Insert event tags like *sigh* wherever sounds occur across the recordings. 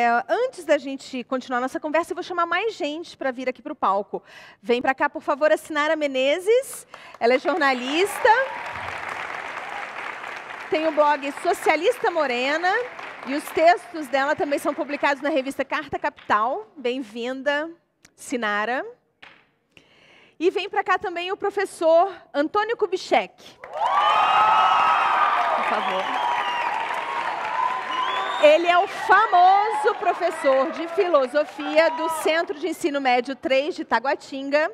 É, antes da gente continuar nossa conversa, eu vou chamar mais gente para vir aqui para o palco. Vem para cá, por favor, a Sinara Menezes. Ela é jornalista. Tem o blog Socialista Morena. E os textos dela também são publicados na revista Carta Capital. Bem-vinda, Sinara. E vem para cá também o professor Antônio Kubitschek. Por favor. Ele é o famoso professor de filosofia do Centro de Ensino Médio 3 de Taguatinga.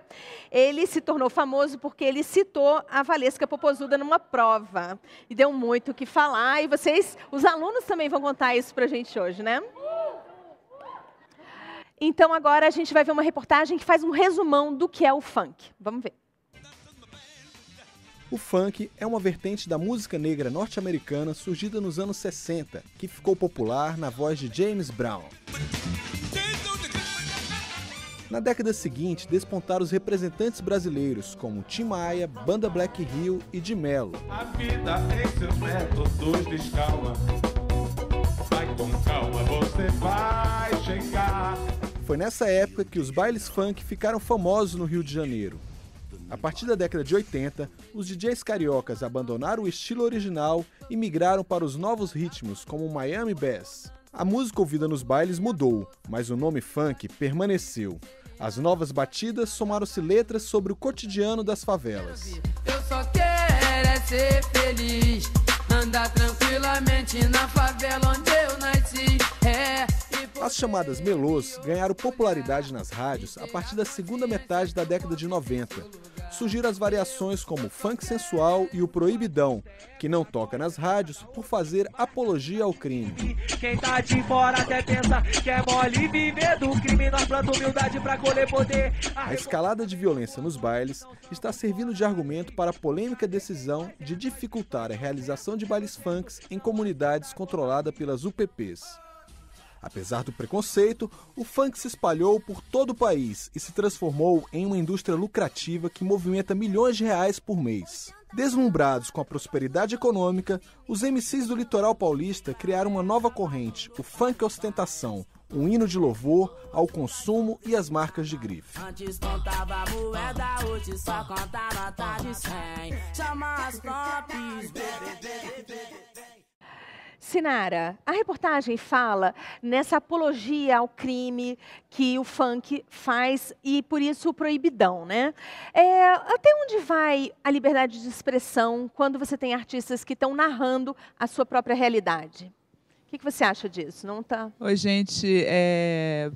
Ele se tornou famoso porque ele citou a Valesca Popozuda numa prova. E deu muito o que falar. E vocês, os alunos também vão contar isso para a gente hoje, né? Então agora a gente vai ver uma reportagem que faz um resumão do que é o funk. Vamos ver. O funk é uma vertente da música negra norte-americana surgida nos anos 60, que ficou popular na voz de James Brown. Na década seguinte, despontaram os representantes brasileiros como Tim Maia, Banda Black Hill e de Mello. É Foi nessa época que os bailes funk ficaram famosos no Rio de Janeiro a partir da década de 80, os DJs cariocas abandonaram o estilo original e migraram para os novos ritmos, como o Miami Bass. A música ouvida nos bailes mudou, mas o nome funk permaneceu. As novas batidas somaram-se letras sobre o cotidiano das favelas. Eu só quero é ser feliz, andar tranquilamente na favela onde eu nasci. É, as chamadas melôs ganharam popularidade nas rádios a partir da segunda metade da década de 90, surgiram as variações como funk sensual e o proibidão, que não toca nas rádios por fazer apologia ao crime. Quem tá de fora até pensa que é mole viver do crime, nós planta humildade pra colher poder. A escalada de violência nos bailes está servindo de argumento para a polêmica decisão de dificultar a realização de bailes funks em comunidades controladas pelas UPPs. Apesar do preconceito, o funk se espalhou por todo o país e se transformou em uma indústria lucrativa que movimenta milhões de reais por mês. Deslumbrados com a prosperidade econômica, os MCs do litoral paulista criaram uma nova corrente, o funk ostentação, um hino de louvor ao consumo e às marcas de grife. Antes contava moeda, hoje só conta nota de 100. Chama as tops, bebê, bebê, bebê. Sinara, a reportagem fala nessa apologia ao crime que o funk faz e por isso o proibidão, né? É, até onde vai a liberdade de expressão quando você tem artistas que estão narrando a sua própria realidade? O que, que você acha disso? Não tá? Oi, gente. É...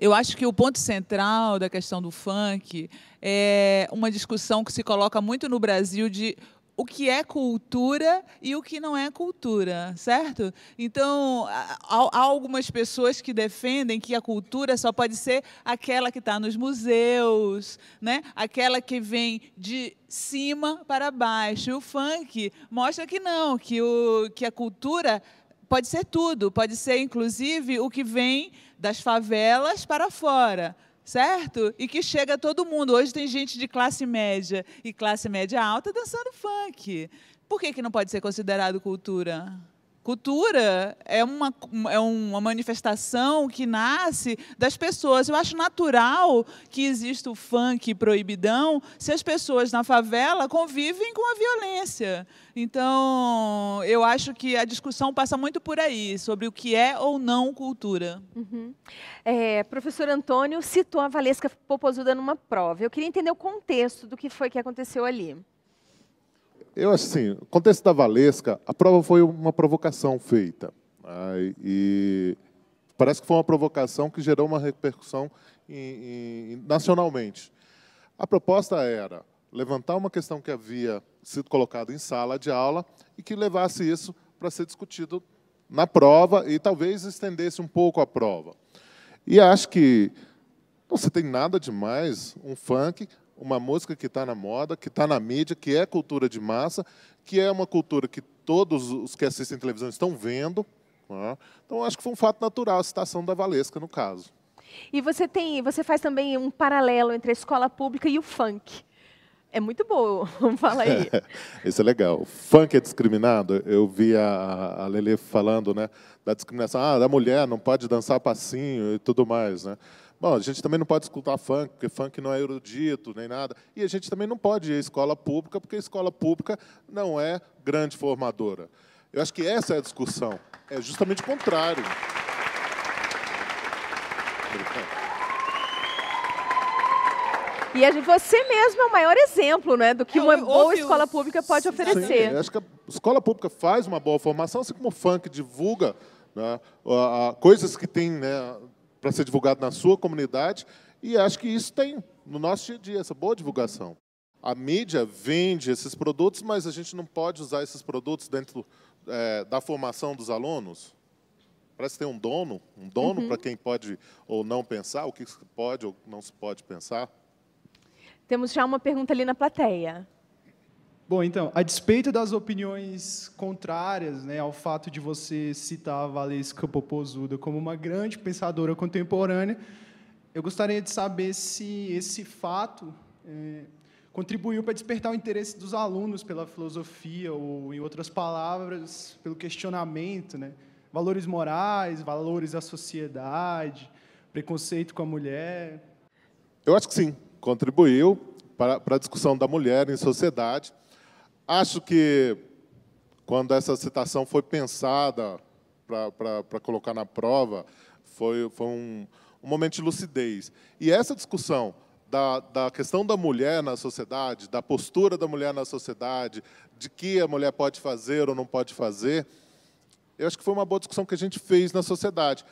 Eu acho que o ponto central da questão do funk é uma discussão que se coloca muito no Brasil de o que é cultura e o que não é cultura, certo? Então, há algumas pessoas que defendem que a cultura só pode ser aquela que está nos museus, né? aquela que vem de cima para baixo. O funk mostra que não, que, o, que a cultura pode ser tudo, pode ser inclusive o que vem das favelas para fora certo? E que chega a todo mundo. Hoje tem gente de classe média e classe média alta dançando funk. Por que, que não pode ser considerado cultura? Cultura é uma, é uma manifestação que nasce das pessoas. Eu acho natural que exista o funk proibidão se as pessoas na favela convivem com a violência. Então, eu acho que a discussão passa muito por aí, sobre o que é ou não cultura. Uhum. É, professor Antônio citou a Valesca Popozuda numa prova. Eu queria entender o contexto do que foi que aconteceu ali eu acho assim, o contexto da Valesca, a prova foi uma provocação feita. Né? E parece que foi uma provocação que gerou uma repercussão em, em, nacionalmente. A proposta era levantar uma questão que havia sido colocada em sala de aula e que levasse isso para ser discutido na prova e talvez estendesse um pouco a prova. E acho que não se tem nada demais um funk uma música que está na moda, que está na mídia, que é cultura de massa, que é uma cultura que todos os que assistem televisão estão vendo. Né? Então, acho que foi um fato natural a citação da Valesca, no caso. E você tem, você faz também um paralelo entre a escola pública e o funk. É muito bom, *laughs* fala aí. *laughs* Isso é legal. O funk é discriminado. Eu vi a, a Lele falando né, da discriminação ah, da mulher, não pode dançar passinho e tudo mais. Né? Bom, a gente também não pode escutar funk, porque funk não é erudito nem nada. E a gente também não pode ir à escola pública, porque a escola pública não é grande formadora. Eu acho que essa é a discussão. É justamente o contrário. E a você mesmo é o maior exemplo né, do que é, uma boa escola pública pode oferecer. acho que a escola pública faz uma boa formação, assim como o funk divulga né, a, coisas que tem né, para ser divulgado na sua comunidade. E acho que isso tem no nosso dia a dia, essa boa divulgação. A mídia vende esses produtos, mas a gente não pode usar esses produtos dentro é, da formação dos alunos. Parece que tem um dono, um dono uhum. para quem pode ou não pensar, o que se pode ou não se pode pensar. Temos já uma pergunta ali na plateia. Bom, então, a despeito das opiniões contrárias né, ao fato de você citar a Valesca Popozuda como uma grande pensadora contemporânea, eu gostaria de saber se esse fato é, contribuiu para despertar o interesse dos alunos pela filosofia, ou, em outras palavras, pelo questionamento, né, valores morais, valores da sociedade, preconceito com a mulher. Eu acho que sim, contribuiu para, para a discussão da mulher em sociedade Acho que quando essa citação foi pensada para colocar na prova, foi, foi um, um, momento de lucidez. E essa discussão da, da questão da mulher na sociedade, da postura da mulher na sociedade, de que a mulher pode fazer ou não pode fazer, eu acho que foi uma boa discussão que a gente fez na sociedade.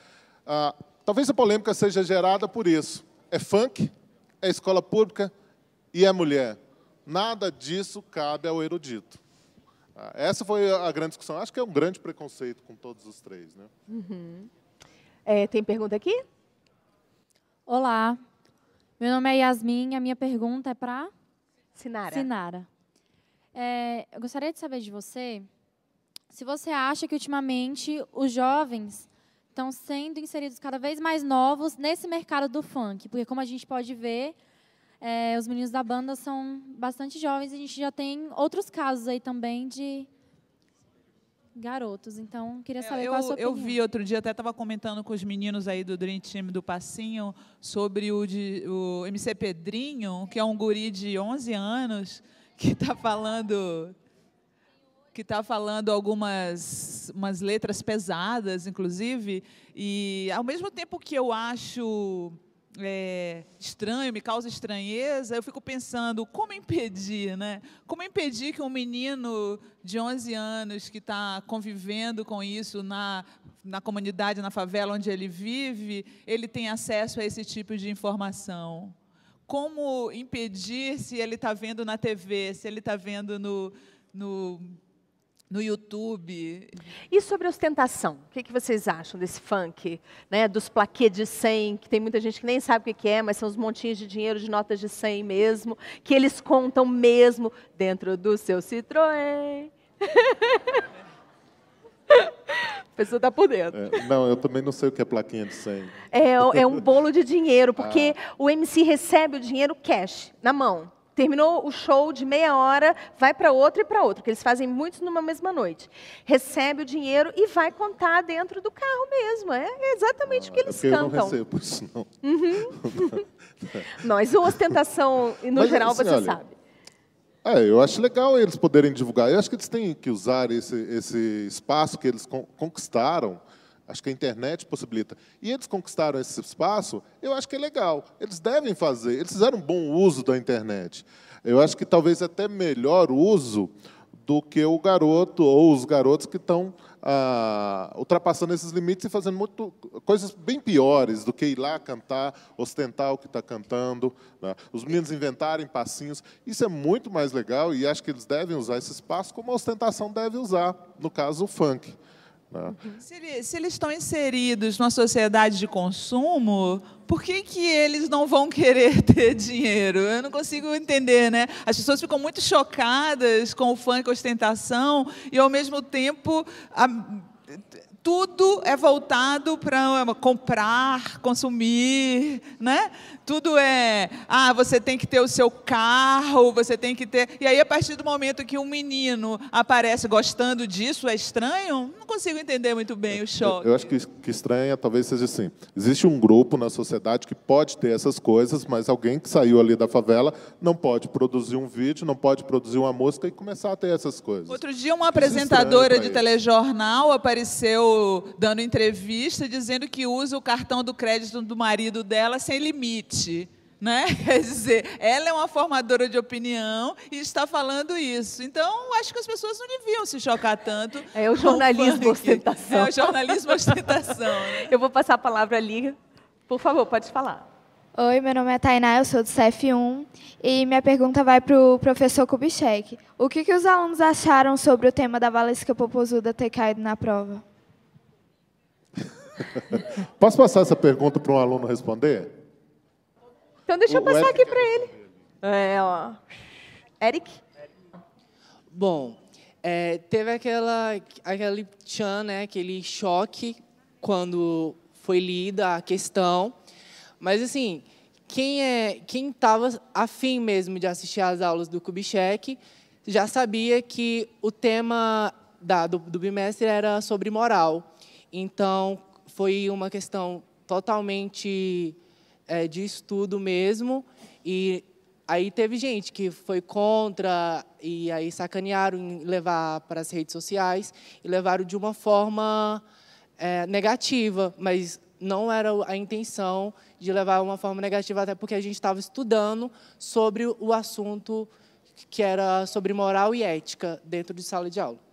Ah, talvez a polêmica seja gerada por isso. É funk, é escola pública e é mulher. Nada disso cabe ao erudito. Ah, essa foi a grande discussão. Acho que é um grande preconceito com todos os três. Né? Uhum. É, tem pergunta aqui? Olá, meu nome é Yasmin. A minha pergunta é para. Sinara. Sinara. É, eu gostaria de saber de você se você acha que ultimamente os jovens estão sendo inseridos cada vez mais novos nesse mercado do funk, porque como a gente pode ver, é, os meninos da banda são bastante jovens e a gente já tem outros casos aí também de garotos. Então, queria é, saber eu, qual a sua opinião. Eu vi outro dia, até estava comentando com os meninos aí do Dream Team do Passinho sobre o, de, o MC Pedrinho, que é um guri de 11 anos, que está falando que está falando algumas umas letras pesadas, inclusive, e ao mesmo tempo que eu acho é, estranho, me causa estranheza, eu fico pensando como impedir, né? Como impedir que um menino de 11 anos que está convivendo com isso na, na comunidade, na favela onde ele vive, ele tem acesso a esse tipo de informação? Como impedir se ele está vendo na TV, se ele está vendo no, no no YouTube. E sobre ostentação? O que, que vocês acham desse funk? Né? Dos plaquês de 100, que tem muita gente que nem sabe o que, é, mas são os montinhos de dinheiro de notas de 100 mesmo, que eles contam mesmo dentro do seu Citroën. *laughs* A pessoa está por dentro. É, não, eu também não sei o que é plaquinha de 100. É, é um bolo de dinheiro, porque *laughs* ah. o MC recebe o dinheiro cash, na mão terminou o show de meia hora, vai para outro e para outro, que eles fazem muitos numa mesma noite. Recebe o dinheiro e vai contar dentro do carro mesmo. É exatamente ah, o que ah, é eles é cantam. Eu não recebo isso, não. Uhum. *laughs* Nós, ostentação, no Mas, geral, assim, você olha, sabe. É, eu acho legal eles poderem divulgar. Eu acho que eles têm que usar esse, esse espaço que eles conquistaram Acho que a internet possibilita. E eles conquistaram esse espaço, eu acho que é legal. Eles devem fazer, eles fizeram um bom uso da internet. Eu acho que talvez até melhor uso do que o garoto ou os garotos que estão ah, ultrapassando esses limites e fazendo muito, coisas bem piores do que ir lá cantar, ostentar o que está cantando, né? os meninos inventarem passinhos. Isso é muito mais legal e acho que eles devem usar esse espaço como a ostentação deve usar, no caso, o funk. Né? Uhum. Se, ele, se, eles estão inseridos numa sociedade de consumo, por que, que eles não vão *laughs* querer ter dinheiro? Eu não consigo entender, né? As pessoas ficam muito chocadas com o funk ostentação e, ao mesmo tempo, a tudo é voltado para é, comprar, consumir, né? Tudo é, ah, você tem que ter o seu carro, você tem que ter. E aí a partir do momento que um menino aparece gostando disso, é estranho? Não consigo entender muito bem o choque. É, eu, eu acho que, que estranha talvez seja assim. Existe um grupo na sociedade que pode ter essas coisas, mas alguém que saiu ali da favela não pode produzir um vídeo, não pode produzir uma música e começar a ter essas coisas. Outro dia uma é apresentadora de telejornal apareceu dando entrevista dizendo que usa o cartão do crédito do marido dela sem limite. Né? *laughs* Quer dizer, ela é uma formadora de opinião e está falando isso. Então, acho que as pessoas não deviam se chocar tanto. É o jornalismo ostentação. É o jornalismo ostentação. Né? *laughs* Eu vou passar a palavra ali. Por favor, pode falar. Oi, meu nome é Tainá, eu sou do CF1 e minha pergunta vai para o professor Kubitschek. O que, que os alunos acharam sobre o tema da Valesca Popozuda ter caído na prova? *laughs* Posso passar essa pergunta para um aluno responder? Então deixa eu passar Eric... aqui para ele. É, ó. Eric? Bom, é, teve aquela, aquele tchan, né, aquele choque quando foi lida a questão. Mas, assim, quem é quem estava afim mesmo de assistir às aulas do Kubitschek já sabia que o tema da, do, do bimestre era sobre moral. Então, foi uma questão totalmente é, de estudo mesmo. E aí teve gente que foi contra e aí sacanearam em levar para as redes sociais e levaram de uma forma é, negativa, mas não era a intenção de levar uma forma negativa, até porque a gente estava estudando sobre o assunto que era sobre moral e ética dentro de sala de aula.